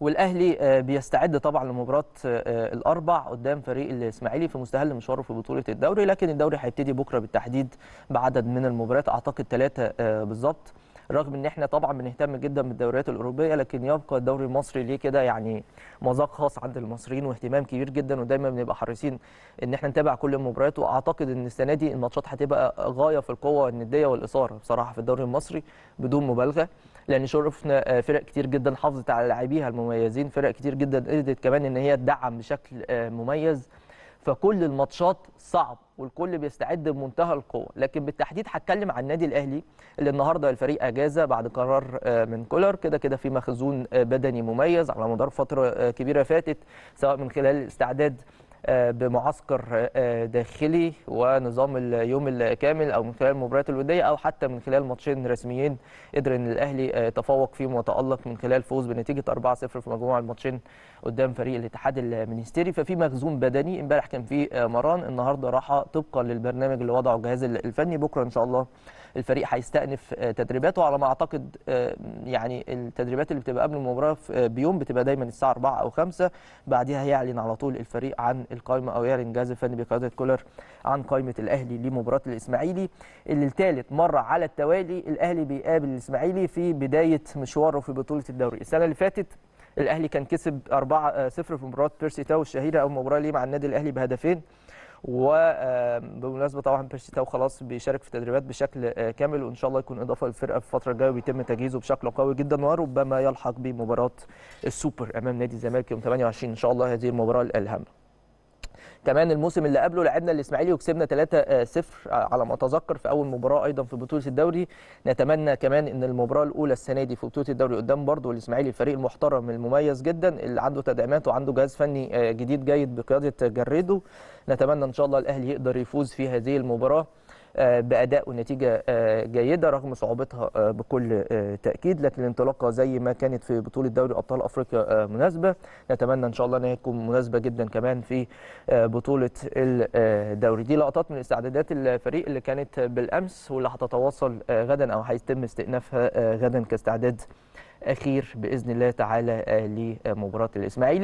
والاهلي آه، بيستعد طبعا لمباراه آه، آه، الاربع قدام فريق الاسماعيلي في مستهل مشواره في بطوله الدوري لكن الدوري هيبتدي بكره بالتحديد بعدد من المباريات اعتقد ثلاثه بالظبط رغم ان احنا طبعا بنهتم جدا بالدوريات الاوروبيه لكن يبقى الدوري المصري ليه كده يعني مذاق خاص عند المصريين واهتمام كبير جدا ودايما بنبقى حريصين ان احنا نتابع كل المباريات واعتقد ان السنه دي الماتشات هتبقى غايه في القوه النديه والاثاره بصراحه في الدوري المصري بدون مبالغه لان شرفنا آه، فرق كتير جدا حافظت على لاعبيها المميزين فرق كتير جدا قدرت كمان ان هي تدعم بشكل آه، مميز فكل الماتشات صعب والكل بيستعد بمنتهى القوه لكن بالتحديد هتكلم عن النادي الاهلي اللي النهارده الفريق اجازه بعد قرار آه، من كولر كده كده في مخزون بدني مميز على مدار فتره كبيره فاتت سواء من خلال الاستعداد بمعسكر آه، آه، داخلي ونظام اليوم الكامل او من خلال المباريات الوديه او حتى من خلال ماتشين رسميين قدر ان الاهلي آه، تفوق فيهم وتالق من خلال فوز بنتيجه 4-0 في مجموعه الماتشين قدام فريق الاتحاد المنستيري ففي مخزون بدني امبارح كان في مران النهارده راحه طبقا للبرنامج اللي وضعه الجهاز الفني بكره ان شاء الله الفريق هيستأنف آه، تدريباته على ما اعتقد آه، يعني التدريبات اللي بتبقى قبل المباراه آه، بيوم بتبقى دايما الساعه 4 او 5 بعدها هيعلن على طول الفريق عن القائمه او يعلن الجهاز الفني بقياده كولر عن قائمه الاهلي لمباراه الاسماعيلي اللي الثالث مره على التوالي الاهلي بيقابل الاسماعيلي في بدايه مشواره في بطوله الدوري السنه اللي فاتت الاهلي كان كسب 4 0 في مباراه بيرسي تاو الشهيره او مباراه ليه مع النادي الاهلي بهدفين وبمناسبه طبعا بيرسي تاو خلاص بيشارك في التدريبات بشكل آه، كامل وان شاء الله يكون اضافه للفرقه في الفتره الجايه وبيتم تجهيزه بشكل قوي جدا وربما يلحق بمباراه السوبر امام نادي الزمالك يوم 28 ان شاء الله هذه المباراه الهامه كمان الموسم اللي قبله لعبنا الاسماعيلي وكسبنا 3-0 آه، آه، على ما اتذكر في اول مباراه ايضا في بطوله الدوري نتمنى كمان ان المباراه الاولى السنه دي في بطوله الدوري قدام برضه الاسماعيلي الفريق المحترم المميز جدا اللي عنده تدعيمات وعنده جهاز فني آه، جديد جيد بقياده جريدو نتمنى ان شاء الله الاهلي يقدر يفوز في هذه المباراه آه، باداء ونتيجه آه، جيده رغم صعوبتها آه، بكل تاكيد لكن الانطلاقه زي ما كانت في بطوله دوري ابطال افريقيا مناسبه نتمنى ان شاء الله ان هي تكون مناسبه جدا كمان في بطوله الدوري دي لقطات من استعدادات الفريق اللي كانت بالامس واللي هتتواصل غدا او هيتم استئنافها غدا كاستعداد اخير باذن الله تعالى لمباراه الاسماعيلي